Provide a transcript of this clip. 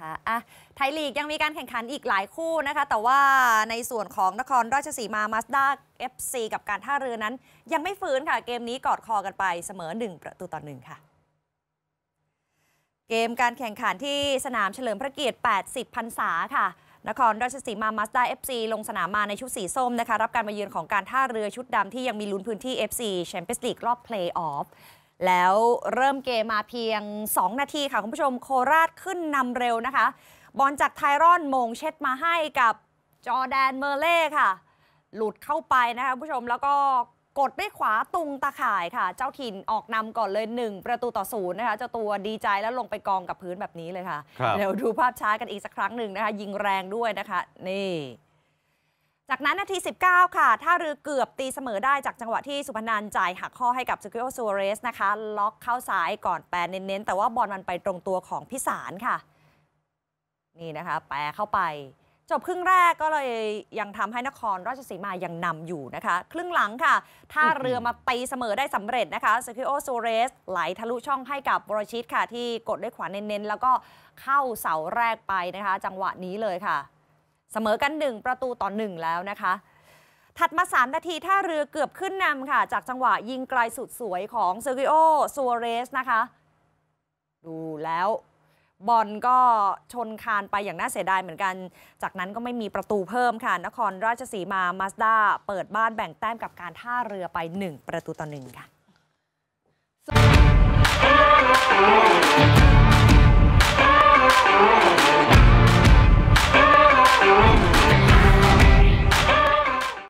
คะอ่ะไทยลีกยังมีการแข่งขันอีกหลายคู่นะคะแต่ว่าในส่วนของนครราชสีมามาสด้าเอฟซกับการท่าเรือนั้นยังไม่ฟื้นค่ะเกมนี้กอดคอกันไปเสมอ1ประตูต่อหนึ่งค่ะ เกมการแข่งขันที่สนามเฉลิมพระเกียรติ 80พรรษาค่ะนครราชสีมามาสด้าเอฟซลงสนามมาในชุดสีส้มนะคะรับการมาเยือนของการท่าเรือชุดดำที่ยังมีลุ้นพื้นที่ FC แชมเปี้ยนส์ลีกรอบเพลย์ออฟแล้วเริ่มเกมมาเพียง 2 นาทีค่ะ คุณผู้ชมโคราชขึ้นนำเร็วนะคะ บอลจากไทรอนมงเช็ดมาให้กับจอแดนเมอร์เล่ค่ะ หลุดเข้าไปนะคะคุณผู้ชมแล้วก็กดด้วยขวาตุงตาข่ายค่ะ เจ้าถิ่นออกนำก่อนเลย 1 ประตูต่อศูนย์นะคะ เจ้าตัวดีใจแล้วลงไปกองกับพื้นแบบนี้เลยค่ะ เดี๋ยวดูภาพช้ากันอีกสักครั้งหนึ่งนะคะยิงแรงด้วยนะคะ นี่จากนั้นนาที 19 ค่ะท่าเรือเกือบตีเสมอได้จากจังหวะที่สุพนันจ่ายหักข้อให้กับซูเกโอซัวเรสนะคะ ล็อกเข้าสายก่อนแปรเน้นๆ แต่ว่าบอลมันไปตรงตัวของพิสารค่ะ นี่นะคะ แปรเข้าไป จบครึ่งแรกก็เลยยังทำให้นครราชสีมายังนำอยู่นะคะ ครึ่งหลังค่ะท่าเรือมาตีเสมอได้สำเร็จนะคะซูกิโอซูเรสไหลทะลุช่องให้กับบรชิตค่ะ ที่กดด้วยขวาเน้นๆแล้วก็เข้าเสาแรกไปนะคะ จังหวะนี้เลยค่ะเสมอกัน 1 ประตูต่อ1แล้วนะคะ ถัดมา 3 นาทีท่าเรือเกือบขึ้นนำค่ะ จากจังหวะยิงไกลสุดสวยของเซอร์กิโอซัวเรสนะคะ ดูแล้ว บอลก็ชนคานไปอย่างน่าเสียดายเหมือนกัน จากนั้นก็ไม่มีประตูเพิ่มค่ะนครราชสีมามาสด้าเปิดบ้านแบ่งแต้มกับการท่าเรือไป 1 ประตูต่อหนึ่งค่ะ